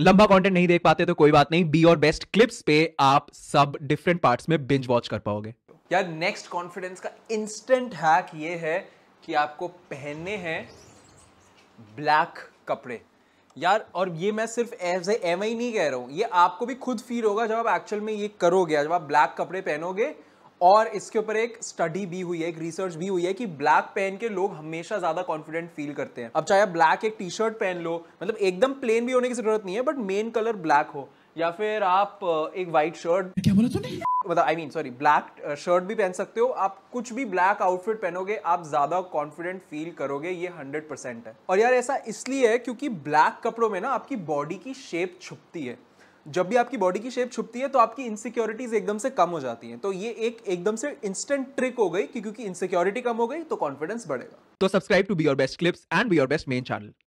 लंबा कंटेंट नहीं देख पाते तो कोई बात नहीं बी और बेस्ट क्लिप्स पे आप सब डिफरेंट पार्ट्स में बिंज वॉच कर पाओगे यार नेक्स्ट कॉन्फिडेंस का इंस्टेंट हैक ये है कि आपको पहनने हैं ब्लैक कपड़े यार और ये मैं सिर्फ एज एम ही नहीं कह रहा हूँ ये आपको भी खुद फील होगा जब आप एक्चुअल में ये करोगे जब आप ब्लैक कपड़े पहनोगे और इसके ऊपर एक स्टडी भी हुई है एक रिसर्च भी हुई है कि ब्लैक पहन के लोग हमेशा ज्यादा कॉन्फिडेंट फील करते हैं अब चाहे आप ब्लैक एक टी शर्ट पहन लो मतलब एकदम प्लेन भी होने की जरूरत नहीं है बट मेन कलर ब्लैक हो या फिर आप एक व्हाइट शर्ट क्या बोला तूने मतलब I mean sorry black shirt भी पहन सकते हो आप कुछ भी ब्लैक आउटफिट पहनोगे आप ज्यादा कॉन्फिडेंट फील करोगे ये हंड्रेड परसेंट है और यार ऐसा इसलिए है क्योंकि ब्लैक कपड़ों में ना आपकी बॉडी की शेप छुपती है जब भी आपकी बॉडी की शेप छुपती है तो आपकी इनसिक्योरिटीज एकदम से कम हो जाती हैं तो ये एक एकदम से इंस्टेंट ट्रिक हो गई कि क्योंकि इनसिक्योरिटी कम हो गई तो कॉन्फिडेंस बढ़ेगा तो subscribe to be your best clips and be your best main channel